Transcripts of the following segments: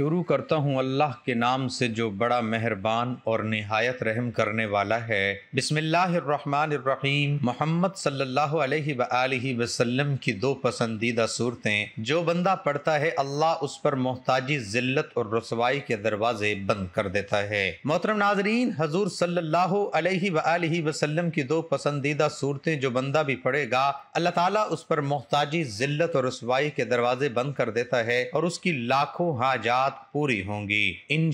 शुरू करता हूँ अल्लाह के नाम से जो बड़ा मेहरबान और नहायत रहम करने वाला है बिसमीम मोहम्मद सल्लल्लाहु अलैहि वसल्लम वसल्लम की दो पसंदीदा सूरतें जो बंदा पढ़ता है अल्लाह उस पर मोहताजी जिल्लत और रसवाई के दरवाजे बंद कर देता है मोहतरम नाजरीन हजूर सल्लल्लाहु अलैहि वसल्लम वसल्लम की दो पसंदीदा सूरतें जो बंदा भी पढ़ेगा अल्लाह ताला उस पर मोहताजी जिल्लत और रसवाई के दरवाजे बंद कर देता है और उसकी लाखों हाजात मुराद पूरी होंगी इन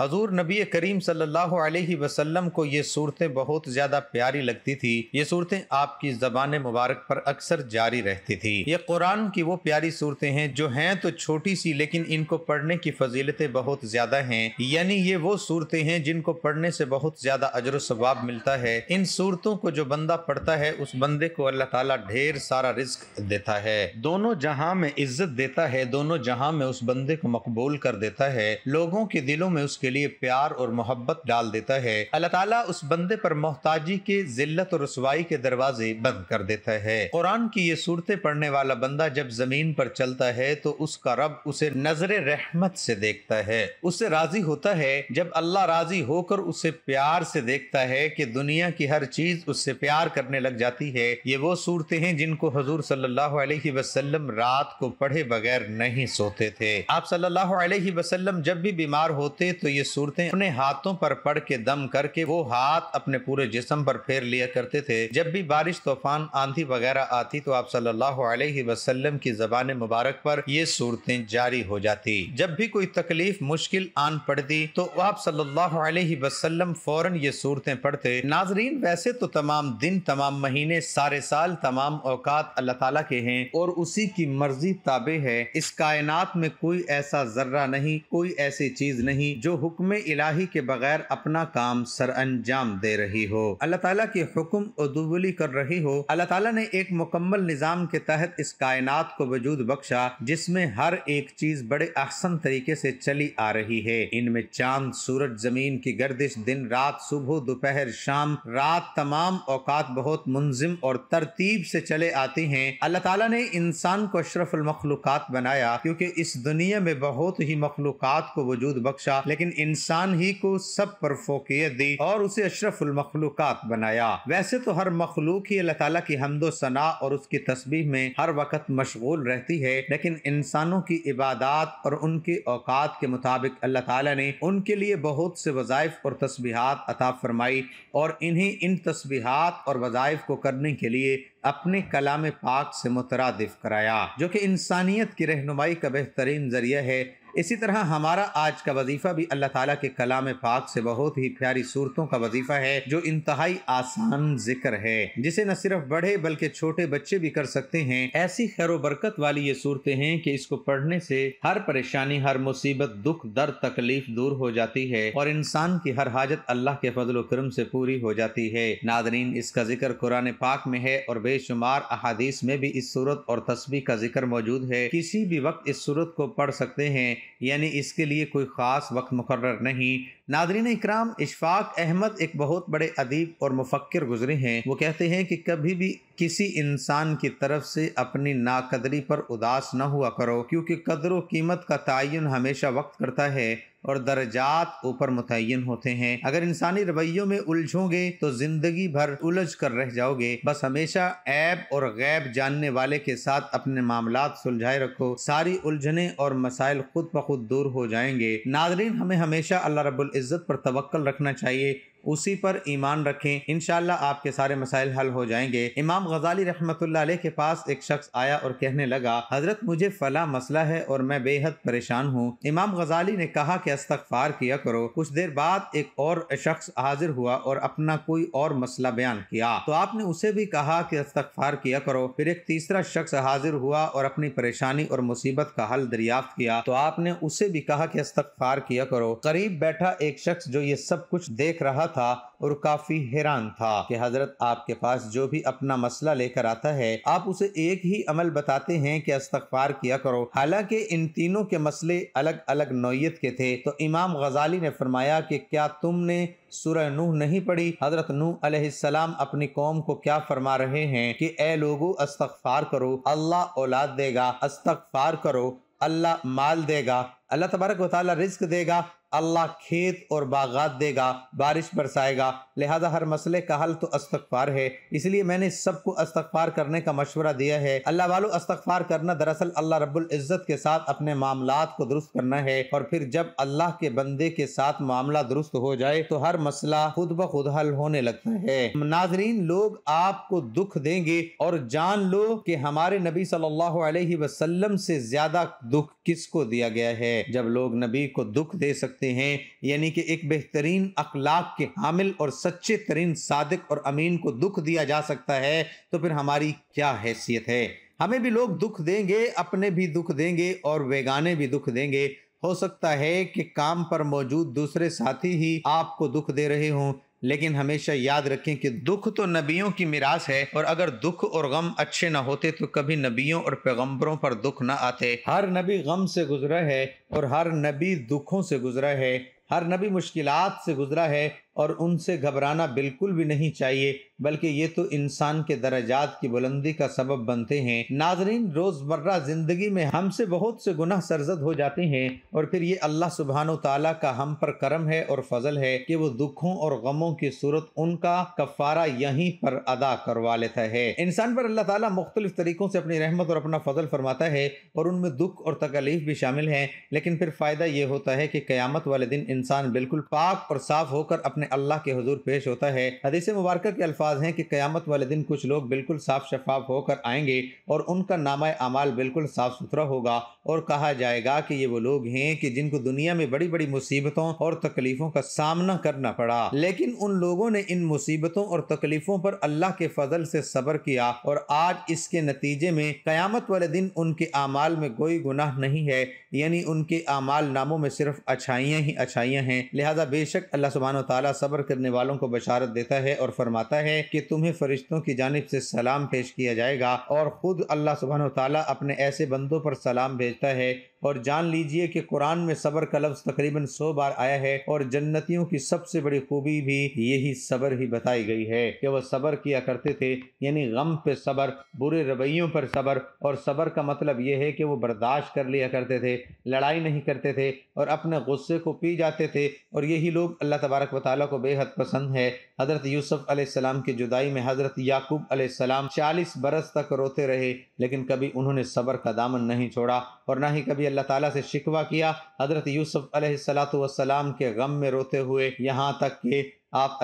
हजूर नबी करीम सल्लल्लाहु अलैहि वसल्लम को ये सूरतें बहुत ज़्यादा प्यारी लगती थी ये सूरतें आपकी ज़बान मुबारक पर अक्सर जारी रहती थी ये कुरान की वो प्यारी सूरतें हैं जो हैं तो छोटी सी लेकिन इनको पढ़ने की फजीलतें बहुत ज़्यादा हैं यानी ये वो सूरतें हैं जिनको पढ़ने से बहुत ज़्यादा अजर स्वाब मिलता है इन सूरतों को जो बंदा पढ़ता है उस बंदे को अल्लाह तला ढेर सारा रिस्क देता है दोनों जहाँ में इज्जत देता है दोनों जहाँ में उस बंदे को मकबूल कबूल कर देता है लोगों के दिलों में उसके लिए प्यार और मोहब्बत डाल देता है अल्लाह ताला उस बंदे पर मोहताजी के जिल्लत और रसवाई के दरवाजे बंद कर देता है कुरान की ये सूरतें पढ़ने वाला बंदा जब जमीन पर चलता है तो उसका रब उसे नजर रहमत से देखता है उससे राजी होता है जब अल्लाह राजी होकर उसे प्यार से देखता है कि दुनिया की हर चीज उससे प्यार करने लग जाती है ये वो सूरतें हैं जिनको हजूर सल्लल्लाहु अलैहि वसल्लम रात को पढ़े बगैर नहीं सोते थे आप सल्लल्लाहु अलैहि वसल्लम जब भी बीमार होते तो ये सूरतें अपने हाथों पर पढ़ के दम करके वो हाथ अपने पूरे जिसम पर फेर लिया करते थे जब भी बारिश तूफान आंधी वगैरह आती तो आप सल्लल्लाहु अलैहि वसल्लम की जबान मुबारक पर ये सूरतें जारी हो जाती जब भी कोई तकलीफ मुश्किल आन पड़ती तो आप सल्लल्लाहु अलैहि वसल्लम फौरन ये सूरतें पढ़ते नाजरीन वैसे तो तमाम दिन तमाम महीने सारे साल तमाम औकात अल्लाह ताला के हैं और उसी की मर्जी ताबे है इस कायनात में कोई ऐसा जर्रा नहीं कोई ऐसी चीज नहीं जो हुक्म इलाही के बगैर अपना काम सर अंजाम दे रही हो अल्लाह ताला के हुक्म उदुबली कर रही हो अल्लाह ताला ने एक मुकम्मल निज़ाम के तहत इस कायनात को वजूद बख्शा जिसमे हर एक चीज बड़े अहसन तरीके से चली आ रही है इनमें चांद सूरज जमीन की गर्दिश दिन रात सुबह दोपहर शाम रात तमाम औकात बहुत मुंजिम और तरतीब से चले आती हैं अल्लाह ताला ने इंसान को अशरफुल मखलूक़ात बनाया क्योंकि इस दुनिया में बहुत बहुत ही मखलूक को वजूद बख्शा लेकिन इंसान ही को सब पर फोकियत दी और उसे अशरफुल मखलूक बनाया वैसे तो हर मखलूक ही अल्लाह तला की हमदो सना और उसकी तस्वीर में हर वक्त मशगूल रहती है लेकिन इंसानों की इबादत और उनके औकात के मुताबिक अल्लाह तला ने उनके लिए बहुत से वजायफ और तस्बीहात अता फरमाई और इन्हें इन तस्बीहात और वजायफ को करने के लिए अपने कलाम पाक से मुतरद कराया जो कि इंसानियत की रहनुमाई का बेहतरीन जरिया है इसी तरह हमारा आज का वजीफ़ा भी अल्लाह ताला के कलाम पाक से बहुत ही प्यारी सूरतों का वजीफ़ा है जो इंतहाई आसान जिक्र है जिसे न सिर्फ बड़े बल्कि छोटे बच्चे भी कर सकते हैं ऐसी खैर बरकत वाली ये सूरतें हैं कि इसको पढ़ने से हर परेशानी हर मुसीबत दुख दर्द तकलीफ दूर हो जाती है और इंसान की हर हाजत अल्लाह के फजल करम से पूरी हो जाती है नादरीन इसका जिक्र कुरान पाक में है और बेशुमार अहादीस में भी इस सूरत और तस्वीर का जिक्र मौजूद है किसी भी वक्त इस सूरत को पढ़ सकते हैं यानी इसके लिए कोई ख़ास वक्त मुकर नहीं नादरीन इक्राम इशफाक अहमद एक बहुत बड़े अदीब और मुफक्र गुजरे हैं वो कहते हैं कि कभी भी किसी इंसान की तरफ से अपनी नाकदरी पर उदास न हुआ करो क्योंकि कदर कीमत का तयन हमेशा वक्त करता है और दर्जात ऊपर मुतन होते हैं अगर इंसानी रवैयों में उलझोगे तो जिंदगी भर उलझ कर रह जाओगे बस हमेशा ऐब और गैब जानने वाले के साथ अपने मामला सुलझाए रखो सारी उलझने और मसाइल खुद ब खुद दूर हो जाएंगे नादरीन हमें हमेशा अल्लाह रबुल इज़्ज़त पर तवक्ल रखना चाहिए उसी पर ईमान रखें इन आपके सारे मसाइल हल हो जाएंगे इमाम गजाली रहमत के पास एक शख्स आया और कहने लगा हजरत मुझे फला मसला है और मैं बेहद परेशान हूँ इमाम गजाली ने कहा कि अस्तफार किया करो कुछ देर बाद एक और शख्स हाजिर हुआ और अपना कोई और मसला बयान किया तो आपने उसे भी कहा कि अस्तफार किया करो फिर एक तीसरा शख्स हाजिर हुआ और अपनी परेशानी और मुसीबत का हल दरियाफ्त किया तो आपने उसे भी कहा कि अस्तफार किया करो करीब बैठा एक शख्स जो ये सब कुछ देख रहा था और काफी हैरान था कि हजरत आपके पास जो भी अपना मसला लेकर आता है आप उसे एक ही अमल बताते हैं कि अस्तफार किया करो हालांकि इन तीनों के मसले अलग अलग नोयत के थे तो इमाम गजाली ने फरमाया कि क्या तुमने सूरह नूह नहीं पढ़ी हजरत नूह अलैहिस्सलाम अपनी कौम को क्या फरमा रहे हैं कि ए लोगो अस्तगफार करो अल्लाह औलाद देगा अस्तगफार करो अल्लाह माल देगा अल्लाह तबारक वाली रिस्क देगा अल्लाह खेत और बागात देगा बारिश बरसाएगा लिहाजा हर मसले का हल तो अस्तफार है इसलिए मैंने सबको अस्तफार करने का मशवरा दिया है अल्लाह वालों अस्तफार करना दरअसल अल्लाह रब्बुल इज़्ज़त के साथ अपने मामला को दुरुस्त करना है और फिर जब अल्लाह के बंदे के साथ मामला दुरुस्त हो जाए तो हर मसला खुद ब खुद हल होने लगता है नाजरीन लोग आपको दुख देंगे और जान लो कि हमारे नबी सल्लल्लाहु अलैहि वसल्लम से ज्यादा दुख किसको दिया गया है जब लोग नबी को दुख दे सकते सकते हैं यानी कि एक बेहतरीन अखलाक के हामिल और सच्चे तरीन सादक और अमीन को दुख दिया जा सकता है तो फिर हमारी क्या हैसियत है हमें भी लोग दुख देंगे अपने भी दुख देंगे और वेगाने भी दुख देंगे हो सकता है कि काम पर मौजूद दूसरे साथी ही आपको दुख दे रहे हों लेकिन हमेशा याद रखें कि दुख तो नबियों की मिरास है और अगर दुख और गम अच्छे ना होते तो कभी नबियों और पैगम्बरों पर दुख ना आते हर नबी गम से गुजरा है और हर नबी दुखों से गुजरा है हर नबी मुश्किलात से गुजरा है और उनसे घबराना बिल्कुल भी नहीं चाहिए बल्कि ये तो इंसान के दर्जात की बुलंदी का सबब बनते हैं नाजरीन रोज़मर्रा ज़िंदगी में हमसे बहुत से गुनाह सरजद हो जाते हैं और फिर ये अल्लाह सुबहान तला का हम पर करम है और फजल है कि वो दुखों और गमों की सूरत उनका कफारा यहीं पर अदा करवा लेता है इंसान पर अल्लाह ताला मुख्तलिफ तरीक़ों से अपनी रहमत और अपना फजल फरमाता है और उनमें दुख और तकलीफ भी शामिल है लेकिन फिर फ़ायदा ये होता है कि क़्यामत वाले दिन इंसान बिल्कुल पाक और साफ होकर अपने अल्लाह के हजूर पेश होता है हदीसी मुबारक के अल्फाज अल्फाज हैं कि क़यामत वाले दिन कुछ लोग बिल्कुल साफ शफाफ होकर आएंगे और उनका नामा अमाल बिल्कुल साफ सुथरा होगा और कहा जाएगा कि ये वो लोग हैं कि जिनको दुनिया में बड़ी बड़ी मुसीबतों और तकलीफ़ों का सामना करना पड़ा लेकिन उन लोगों ने इन मुसीबतों और तकलीफ़ों पर अल्लाह के फजल से सब्र किया और आज इसके नतीजे में क्यामत वाले दिन उनके अमाल में कोई गुनाह नहीं है यानी उनके अमाल नामों में सिर्फ अच्छाइयाँ ही अच्छाइयाँ हैं लिहाजा बेशक अल्लाह सुबहान तला करने वालों को बशारत देता है और फरमाता है कि तुम्हें फरिश्तों की जानब से सलाम पेश किया जाएगा और ख़ुद अल्लाह सुबहान तला अपने ऐसे बंदों पर सलाम भेजता है और जान लीजिए कि कुरान में सबर का लफ्ज तकरीबन सौ बार आया है और जन्नतियों की सबसे बड़ी खूबी भी यही सबर ही बताई गई है कि वह सबर किया करते थे यानी गम पे सबर बुरे रवैयों पर सब्र और सबर का मतलब यह है कि वो बर्दाश्त कर लिया करते थे लड़ाई नहीं करते थे और अपने गुस्से को पी जाते थे और यही लोग अल्लाह तबारक वाली को बेहद पसंद है हज़रत यूसुफ़ आसमाम की जुदाई में हज़रत याकूब आसमाम चालीस बरस तक रोते रहे लेकिन कभी उन्होंने सबर का दामन नहीं छोड़ा और ना ही कभी अल्लाह ताला से शिकवा किया हज़रत यूसुफ सलाम के गम में रोते हुए यहाँ तक कि आप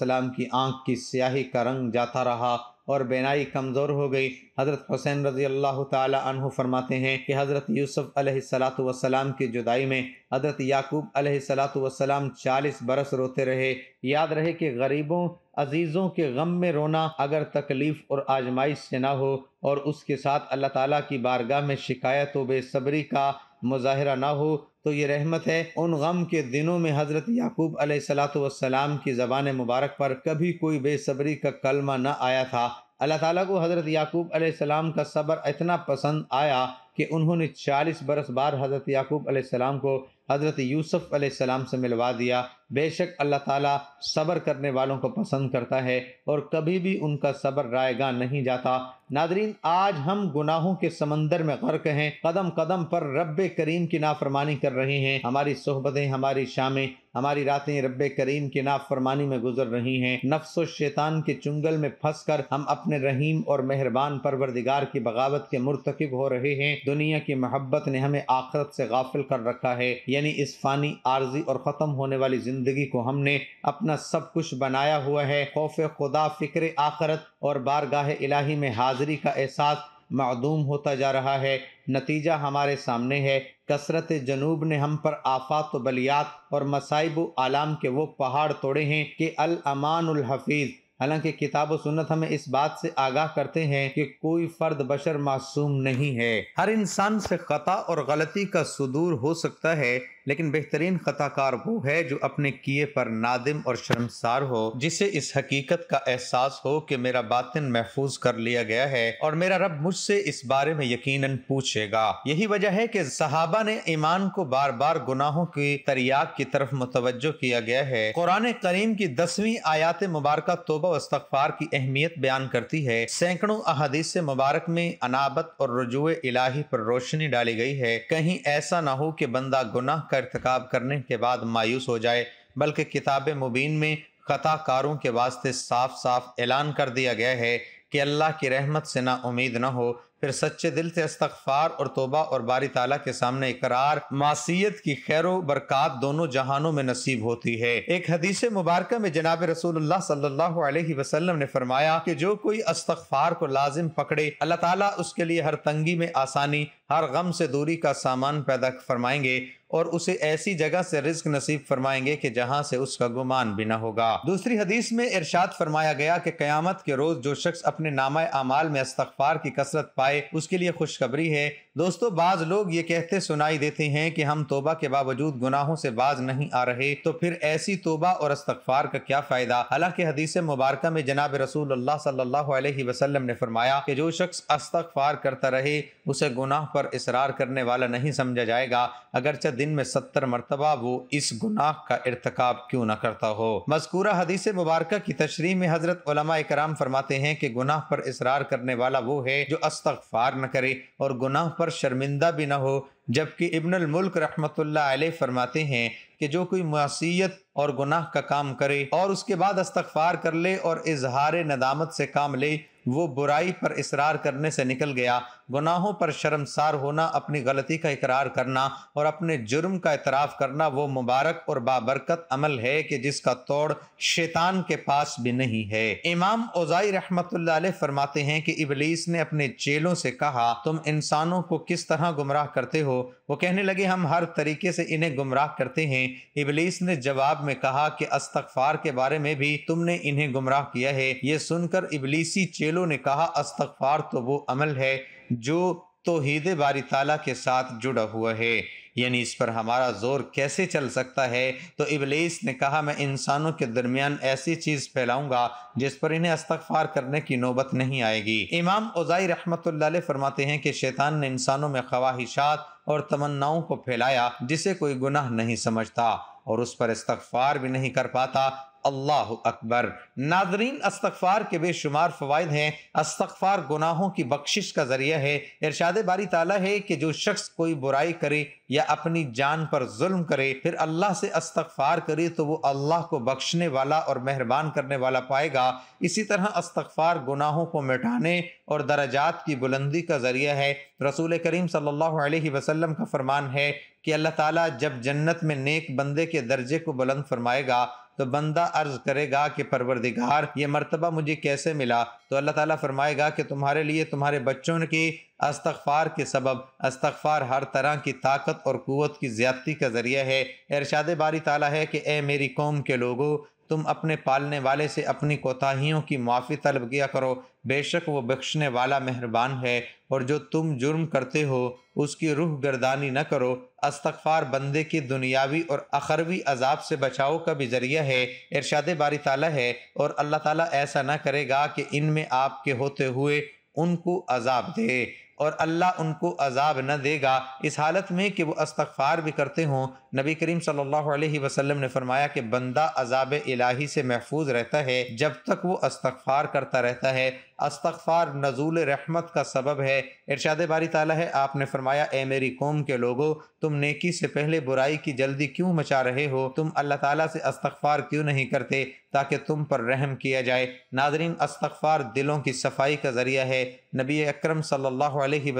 सलाम की आंख की स्याही का रंग जाता रहा और बेनाई कमज़ोर हो गई हज़रत हुसैन रज़ी अल्लाह तहु फरमाते हैं कि हज़रत यूसुफ़ सलाम की जुदाई में हज़रत याकूब सलाम चालीस बरस रोते रहे याद रहे कि गरीबों अजीज़ों के गम में रोना अगर तकलीफ़ और आजमाइश से ना हो और उसके साथ अल्लाह ताला की बारगाह में शिकायत व बेसब्री का मुजाहरा ना हो तो ये रहमत है उन गम के दिनों में हज़रत याकूब अलैहिस्सलाम की ज़बान मुबारक पर कभी कोई बेसब्री का कलमा ना आया था अल्लाह ताला को हज़रत याकूब अलैहिस्सलाम का सब्र इतना पसंद आया कि उन्होंने चालीस बरस बाद हज़रत याकूब अलैहिस्सलाम को हज़रत यूसुफ़ अलैहिस्सलाम से मिलवा दिया बेशक अल्लाह ताला सब्र करने वालों को पसंद करता है और कभी भी उनका सब्र रायगा नहीं जाता नादरीन आज हम गुनाहों के समंदर में गर्क हैं कदम कदम पर रब करीम की नाफरमानी कर रहे हैं हमारी सोहबतें हमारी शामें हमारी रातें रब करीम की नाफरमानी में गुजर रही हैं नफ्स शैतान के चुंगल में फंस कर हम अपने रहीम और मेहरबान परवरदिगार की बगावत के मुरतकब हो रहे हैं दुनिया की मोहब्बत ने हमें आखरत से गाफिल कर रखा है यानी इस फानी आर्जी और ख़त्म होने वाली ज़िंदगी को हमने अपना सब कुछ बनाया हुआ है खौफ खुदा फ़िक्र आखरत और बारगाह इलाही में हाज़िरी का एहसास मदूम होता जा रहा है नतीजा हमारे सामने है कसरत जनूब ने हम पर आफात बलियात और मसाइब आलाम के वो पहाड़ तोड़े हैं कि अल अमान हफीज़ हालांकि किताब और सुन्नत हमें इस बात से आगाह करते हैं कि कोई फर्द बशर मासूम नहीं है हर इंसान से खता और गलती का सुदूर हो सकता है लेकिन बेहतरीन खताकार वो है जो अपने किए पर नादिम और शर्मसार हो जिसे इस हकीकत का एहसास हो कि मेरा बातिन महफूज कर लिया गया है और मेरा रब मुझसे इस बारे में यकीनन पूछेगा यही वजह है कि सहाबा ने ईमान को बार बार गुनाहों की तरियाक की तरफ मुतवजो किया गया है कुरान करीम की दसवीं आयात मुबारक तोबा तोबा और इस्तफार की अहमियत बयान करती है सैकड़ों अहादीस मुबारक में अनाबत और रजू इलाही पर रोशनी डाली गई है कहीं ऐसा ना हो कि बंदा गुनाह का इरतकब करने के बाद मायूस हो जाए बल्कि किताब मुबीन में खताकारों के वास्ते साफ साफ ऐलान कर दिया गया है कि अल्लाह की रहमत से ना उम्मीद ना हो फिर सच्चे दिल से इस्तफार और तोबा और बारी ताला के सामने इकरार मासीत की खैर बरकत दोनों जहानों में नसीब होती है एक हदीस मुबारक में जनाब रसूल सल्लल्लाहु अलैहि वसल्लम ने फरमाया कि जो कोई अस्तफार को लाजिम पकड़े अल्लाह ताला उसके लिए हर तंगी में आसानी हर गम से दूरी का सामान पैदा फरमाएंगे और उसे ऐसी जगह से रिस्क नसीब फरमाएंगे कि जहां से उसका गुमान भी ना होगा दूसरी हदीस में इरशाद फरमाया गया कि क़यामत के रोज़ जो शख्स अपने नामा अमाल में इस्तफार की कसरत पाए उसके लिए खुशखबरी है दोस्तों बाज लोग ये कहते सुनाई देते हैं कि हम तोबा के बावजूद गुनाहों से बाज नहीं आ रहे तो फिर ऐसी तोबा और इस्तफार का क्या फायदा हालांकि हदीस मुबारक में जनाब रसूल अल्लाह सल्लल्लाहु अलैहि वसल्लम ने फरमाया कि जो शख्स अस्तगफार करता रहे उसे गुनाह पर इसरार करने वाला नहीं समझा जाएगा अगरचे दिन में सत्तर मरतबा वो इस गुनाह का इरतकब क्यों न करता हो मजकूरा हदीस मुबारक की तशरी में हजरत कराम फरमाते हैं कि गुनाह पर इसरार करने वाला वो है जो अस्तगफार न करे और गुनाह पर पर शर्मिंदा भी ना हो जबकि इब्नुल मुल्क रहमत आलह फरमाते हैं कि जो कोई मासीत और गुनाह का काम करे और उसके बाद अस्तफार कर ले और इजहार नदामत से काम ले वो बुराई पर इसरार करने से निकल गया गुनाहों पर शर्मसार होना अपनी गलती का इकरार करना और अपने जुर्म का इतराफ़ करना वो मुबारक और बाबरकत अमल है कि जिसका तोड़ शैतान के पास भी नहीं है इमाम ओजाई रहमत फरमाते हैं कि इबलीस ने अपने चेलों से कहा तुम इंसानों को किस तरह गुमराह करते हो वो कहने लगे हम हर तरीके से इन्हें गुमराह करते हैं इबलीस ने जवाब में कहा कि अस्तफार के बारे में भी तुमने इन्हें गुमराह किया है ये सुनकर इबलीसी चेल दिलों ने कहा अस्तगफार तो वो अमल है जो तोहीद बारी ताला के साथ जुड़ा हुआ है यानी इस पर हमारा जोर कैसे चल सकता है तो इबलीस ने कहा मैं इंसानों के दरमियान ऐसी चीज़ फैलाऊंगा जिस पर इन्हें अस्तगफार करने की नौबत नहीं आएगी इमाम उजाई रहमत फरमाते हैं कि शैतान ने इंसानों में ख्वाहिशात और तमन्नाओं को फैलाया जिसे कोई गुनाह नहीं समझता और उस पर इस्तफार भी नहीं कर पाता अल्लाह अकबर नाजरीन अस्तफ़ार के बेशुमार फ़वाद हैं अस्तफ़ार गुनाहों की बख्शिश का ज़रिया है इरशाद बारी ताला है कि जो शख्स कोई बुराई करे या अपनी जान पर जुल्म करे फिर अल्लाह से अस्तफ़ार करे तो वो अल्लाह को बख्शने वाला और मेहरबान करने वाला पाएगा इसी तरह अस्तफ़ार गुनाहों को मिटाने और दराजात की बुलंदी का ज़रिया है रसूल करीम सल्लल्लाहु अलैहि वसल्लम का फरमान है कि अल्लाह ताला जब जन्नत में नेक बंदे के दर्जे को बुलंद फरमाएगा तो बंदा अर्ज करेगा कि परवरदिगार ये मरतबा मुझे कैसे मिला तो अल्लाह ताला फरमाएगा कि तुम्हारे लिए तुम्हारे बच्चों की अस्तफ़ार के सबब अस्तफ़ार हर तरह की ताकत और कुत की ज़्यादती का ज़रिया है इरशाद बारी ताला है कि ए मेरी कौम के लोगों तुम अपने पालने वाले से अपनी कोताहियों की माफ़ी तलब किया करो बेशक वो बख्शने वाला मेहरबान है और जो तुम जुर्म करते हो उसकी रूह गर्दानी न करो अस्तगफार बंदे की दुनियावी और अखरवी अजाब से बचाओ का भी जरिया है इरशाद बारी ताला है और अल्लाह ताला ऐसा ना करेगा कि इनमें आपके होते हुए उनको अजाब दे और अल्लाह उनको अजाब न देगा इस हालत में कि वो अस्तफ़ार भी करते हों नबी करीम सल्लल्लाहु अलैहि वसल्लम ने फरमाया कि बंदा अजाब इलाही से महफूज रहता है जब तक वो अस्तफ़ार करता रहता है अस्तफ़ार नजूल रहमत का सबब है इरशाद बारी ताला है आपने फरमाया ए मेरी कौम के लोगो तुम नेकी से पहले बुराई की जल्दी क्यों मचा रहे हो तुम अल्लाह ताला से अस्तफ़ार क्यों नहीं करते ताकि तुम पर रहम किया जाए नाजरीन अस्तफ़ार दिलों की सफाई का ज़रिया है नबी अक्रम सल्ला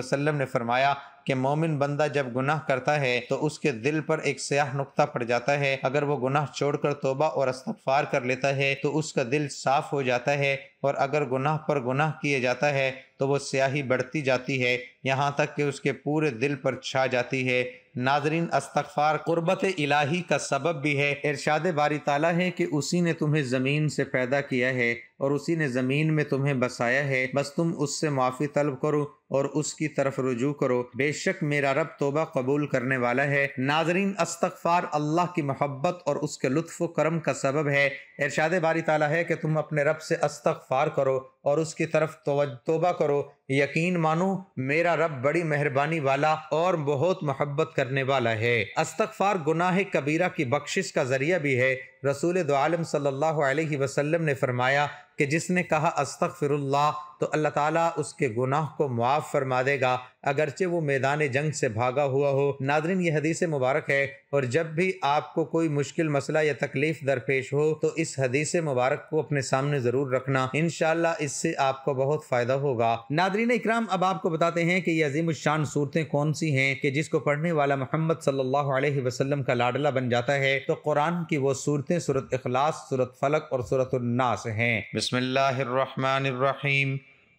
वसलम ने फरमाया कि मोमिन बंदा जब गुनाह करता है तो उसके दिल पर एक स्याह नुकता पड़ जाता है अगर वो गुनाह छोड़कर तोबा और अस्तफार कर लेता है तो उसका दिल साफ हो जाता है और अगर गुनाह पर गुनाह किया जाता है तो वो स्याही बढ़ती जाती है यहाँ तक कि उसके पूरे दिल पर छा जाती है नाजरीन अस्तफ़ार क़ुरबत इलाही का सबब भी है इरशाद बारी ताला है कि उसी ने तुम्हें ज़मीन से पैदा किया है और उसी ने ज़मीन में तुम्हें बसाया है बस तुम उससे माफ़ी तलब करो और उसकी तरफ रुजू करो बेशक मेरा रब तोबा कबूल करने वाला है नाजरीन अस्तफ़ार अल्लाह की मोहब्बत और उसके लुत्फ़ करम का सबब है इरशाद बारी ताला है कि तुम अपने रब से अस्तफ़ार करो और उसकी तरफ तोबा करो करो यकीन मानो मेरा रब बड़ी मेहरबानी वाला और बहुत मोहब्बत करने वाला है अस्तगफार गुनाह कबीरा की बख्शिश का जरिया भी है रसूल दो आलम सल्लल्लाहु अलैहि वसल्लम ने फरमाया कि जिसने कहा अस्तगफिरुल्लाह तो अल्लाह ताला उसके गुनाह को मुआफ़ फरमा देगा अगरचे वो मैदान जंग से भागा हुआ हो नादरीन ये हदीस मुबारक है और जब भी आपको कोई मुश्किल मसला या तकलीफ दरपेश हो तो इस हदीस मुबारक को अपने सामने ज़रूर रखना इनशाला इससे आपको बहुत फ़ायदा होगा नादरीन इक्राम अब आपको बताते हैं की ये अजीम शान सूरतें कौन सी है की जिसको पढ़ने वाला मोहम्मद सल्लल्लाहु का लाडला बन जाता है तो कुरान की वो सूरतें सूरत अखलास सूरत फलक और सूरत नास हैं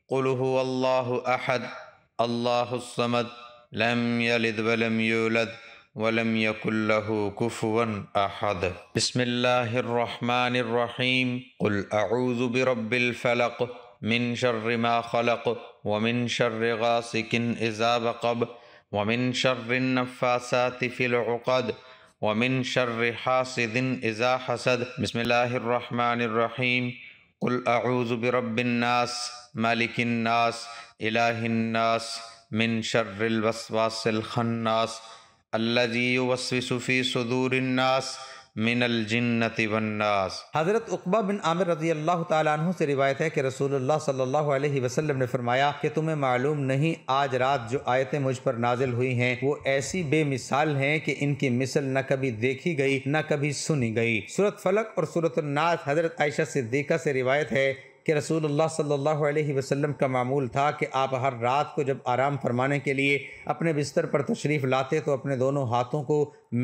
قل هو الله أحد الله الصمد لم يلد ولم يولد ولم يكن له كفوا أحد بسم الله الرحمن الرحيم قل أعوذ برب الفلق من شر ما خلق ومن شر غاسق إذا بقب ومن شر النفاسات في العقد ومن شر حاسد إذا حسد بسم الله الرحمن الرحيم कुलआज़ुबरबन्नास मालिकन्नास इलाहन्नास मिन शर्रिल वसवासिल खन्नास अल्लज़ी युवस्विसु फ़ी सुदूरिन्नास मिनल जन्नति वन्नास हज़रत उकबा बिन आमिर रजी अल्लाह तु से रिवायत है कि रसूलुल्लाह सल्लल्लाहु अलैहि वसल्लम ने फरमाया कि तुम्हें मालूम नहीं आज रात जो आयतें मुझ पर नाजिल हुई हैं वो ऐसी बेमिसाल हैं कि इनकी मिसल न कभी देखी गई न कभी सुनी गई सूरत फलक और सूरत नाथ हज़रत आयशा सिद्दीका से रिवायत है कि रसूल सल्लल्लाहु अलैहि वसल्लम का मामूल था कि आप हर रात को जब आराम फरमाने के लिए अपने बिस्तर पर तशरीफ़ लाते तो अपने दोनों हाथों को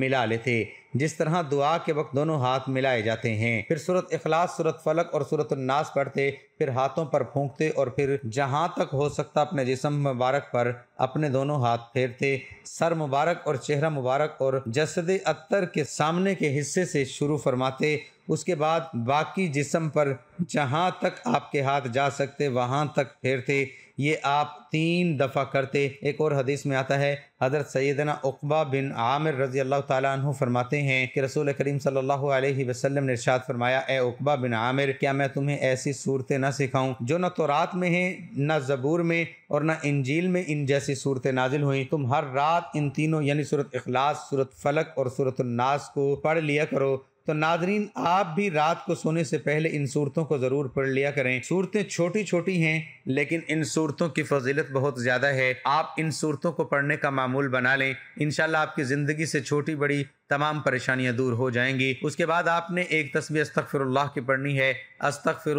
मिला लेते जिस तरह दुआ के वक्त दोनों हाथ मिलाए जाते हैं फिर सूरत अखलास सूरत फलक और सूरत नास पढ़ते फिर हाथों पर फूंकते और फिर जहाँ तक हो सकता अपने जिसम मुबारक पर अपने दोनों हाथ फेरते सर मुबारक और चेहरा मुबारक और जसद अत्तर के सामने के हिस्से से शुरू फरमाते उसके बाद बाकी जिसम पर जहाँ तक आपके हाथ जा सकते वहाँ तक फेरते ये आप तीन दफ़ा करते एक और हदीस में आता है हज़रत सैदना अकबा बिन आमिर रजी अल्लाह तु फरमाते हैं कि रसूल करीम सल्लल्लाहु अलैहि वसल्लम ने इरशाद फरमाया ए बिन आमिर क्या मैं तुम्हें ऐसी सूरतें ना सिखाऊं जो न तो रात में है ना जबूर में और न इंजील में इन जैसी सूरतें नाजिल हुई तुम हर रात इन तीनों यानी सूरत अखलास सूरत फलक और सूरत नास को पढ़ लिया करो तो नाजरीन आप भी रात को सोने से पहले इन सूरतों को ज़रूर पढ़ लिया करें सूरतें छोटी छोटी हैं लेकिन इन सूरतों की फजीलत बहुत ज़्यादा है आप इन सूरतों को पढ़ने का मामूल बना लें इन आपकी ज़िंदगी से छोटी बड़ी तमाम परेशानियां दूर हो जाएंगी उसके बाद आपने एक तस्वीर अस्तफ़िरल्ला की पढ़नी है फिर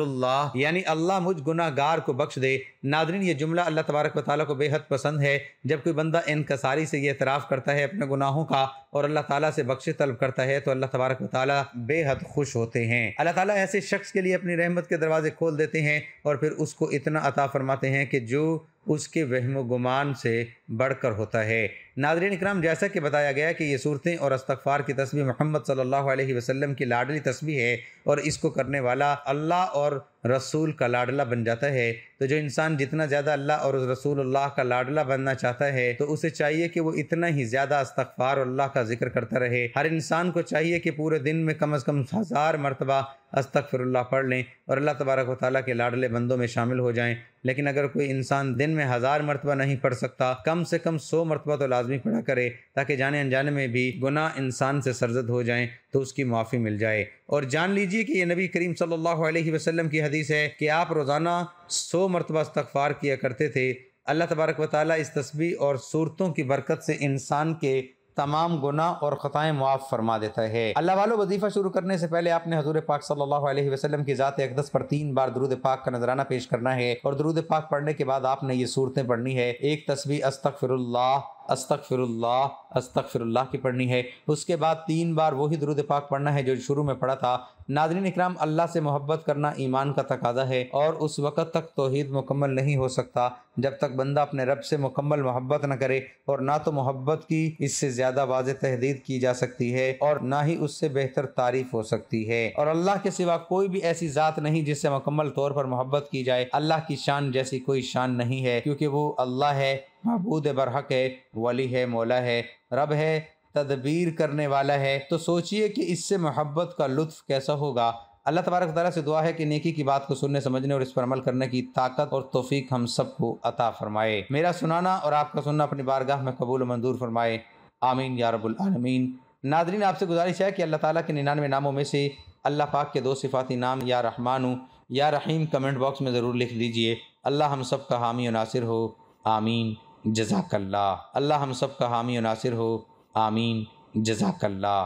यानी अल्लाह मुझ गुनागार को बख्श दे नादरीन ये जुमला अल्लाह तबारक वाली को बेहद पसंद है जब कोई बंदा इनकसारी से ये इतराफ़ करता है अपने गुनाहों का और अल्लाह ताला से बख्शे तलब करता है तो अल्लाह तबारक वाली बेहद खुश होते हैं अल्लाह ताला ऐसे शख्स के लिए अपनी रहमत के दरवाजे खोल देते हैं और फिर उसको इतना अता फरमाते हैं कि जो उसके वहम गुमान से बढ़कर होता है नादरीन इक्राम जैसा कि बताया गया कि ये सूरतें और अस्तफ़ार की तस्वीर मोहम्मद सल्लल्लाहु अलैहि वसल्लम की लाडली तस्वीर है और इसको करने वाला अल्लाह और रसूल का लाडला बन जाता है तो जो इंसान जितना ज़्यादा अल्लाह और रसूल अल्लाह का लाडला बनना चाहता है तो उसे चाहिए कि वो इतना ही ज़्यादा अस्तफ़ार अल्लाह का जिक्र करता रहे हर इंसान को चाहिए कि पूरे दिन में कम अज़ कम हज़ार मरतबा अस्तफ़िरल्ला पढ़ लें और अल्लाह तबारक वाली के लाडले बंदों में शामिल हो जाएं लेकिन अगर कोई इंसान दिन में हज़ार मरतबा नहीं पढ़ सकता कम से कम सौ मरतबा तो लाजमी पढ़ा करे ताकि जाने अनजाने में भी गुनाह इंसान से सरजद हो जाएं तो उसकी माफ़ी मिल जाए और जान लीजिए कि यह नबी करीम सल्लल्लाहु अलैहि वसल्लम की हदीस है कि आप रोज़ाना सौ मरतबा इस्तफ़ार किया करते थे अल्लाह तबारक व इस तस्वीर और सूरतों की बरकत से इंसान के तमाम गुना और ख़ताएँ मुआफ़ फरमा देता है अल्लाह वालों वजीफ़ा शुरू करने से पहले आपने हजूर पाक सल्लल्लाहु अलैहि वसल्लम की ज़ात अकदस पर तीन बार दरूद पाक का नजराना पेश करना है और दरूद पाक पढ़ने के बाद आपने ये सूरतें पढ़नी है एक तस्वीर अस्तफ़िरल्ला अस्तफ़िरुल्लाह अस्तफ़िरुल्लाह की पढ़नी है उसके बाद तीन बार वही दरुद पाक पढ़ना है जो शुरू में पढ़ा था नादरीन इकराम अल्लाह से मोहब्बत करना ईमान का तकादा है और उस वक़्त तक तोहद मुकम्मल नहीं हो सकता जब तक बंदा अपने रब से मुकम्मल मोहब्बत न करे और ना तो मोहब्बत की इससे ज़्यादा वाज तहदीद की जा सकती है और ना ही उससे बेहतर तारीफ हो सकती है और अल्लाह के सिवा कोई भी ऐसी ज़ात नहीं जिससे मुकम्मल तौर पर मोहब्बत की जाए अल्लाह की शान जैसी कोई शान नहीं है क्योंकि वो अल्लाह है महबूद बरहक है वली है मौला है रब है तदबीर करने वाला है तो सोचिए कि इससे मोहब्बत का लुत्फ़ कैसा होगा अल्लाह तबारक तारा से दुआ है कि नेकी की बात को सुनने समझने और इस पर अमल करने की ताकत और तोफ़ी हम सबको अता फ़रमाए मेरा सुनाना और आपका सुनना अपनी बारगाह में कबूल मंजूर फरमाए आमीन या रबालमीन नादरीन आपसे गुजारिश है कि अल्लाह ताला के निन्यानवे नामों में से अल्लाह पाक के दो सिफाती नाम या रहमानु या रहीम कमेंट बॉक्स में ज़रूर लिख दीजिए अल्लाह हम सब का हामी नासिर हो आमीन जजाकल्ला अल्लाह हम सब का हामी नासिर हो आमीन जजाकल्ला